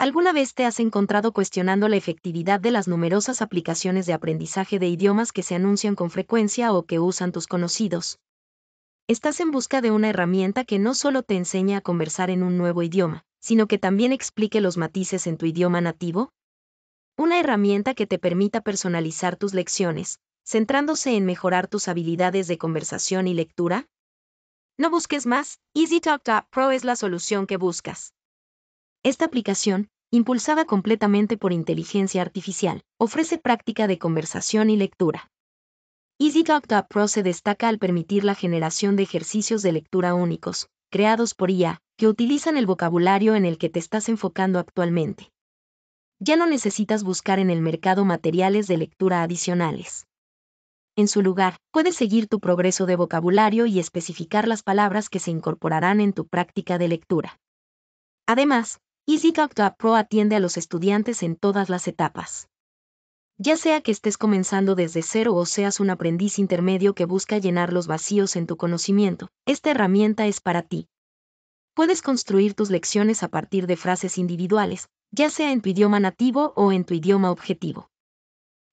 ¿Alguna vez te has encontrado cuestionando la efectividad de las numerosas aplicaciones de aprendizaje de idiomas que se anuncian con frecuencia o que usan tus conocidos? Estás en busca de una herramienta que no solo te enseñe a conversar en un nuevo idioma, sino que también explique los matices en tu idioma nativo? Una herramienta que te permita personalizar tus lecciones, centrándose en mejorar tus habilidades de conversación y lectura? No busques más, EasyTalk.pro Pro es la solución que buscas. Esta aplicación, impulsada completamente por inteligencia artificial, ofrece práctica de conversación y lectura. Pro se destaca al permitir la generación de ejercicios de lectura únicos, creados por IA, que utilizan el vocabulario en el que te estás enfocando actualmente. Ya no necesitas buscar en el mercado materiales de lectura adicionales. En su lugar, puedes seguir tu progreso de vocabulario y especificar las palabras que se incorporarán en tu práctica de lectura. Además, Pro atiende a los estudiantes en todas las etapas. Ya sea que estés comenzando desde cero o seas un aprendiz intermedio que busca llenar los vacíos en tu conocimiento, esta herramienta es para ti. Puedes construir tus lecciones a partir de frases individuales, ya sea en tu idioma nativo o en tu idioma objetivo.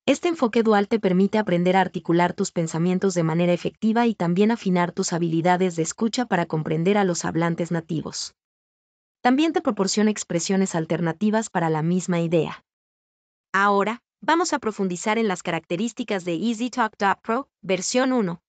Este enfoque dual te permite aprender a articular tus pensamientos de manera efectiva y también afinar tus habilidades de escucha para comprender a los hablantes nativos también te proporciona expresiones alternativas para la misma idea. Ahora, vamos a profundizar en las características de EasyTalk.pro Pro versión 1,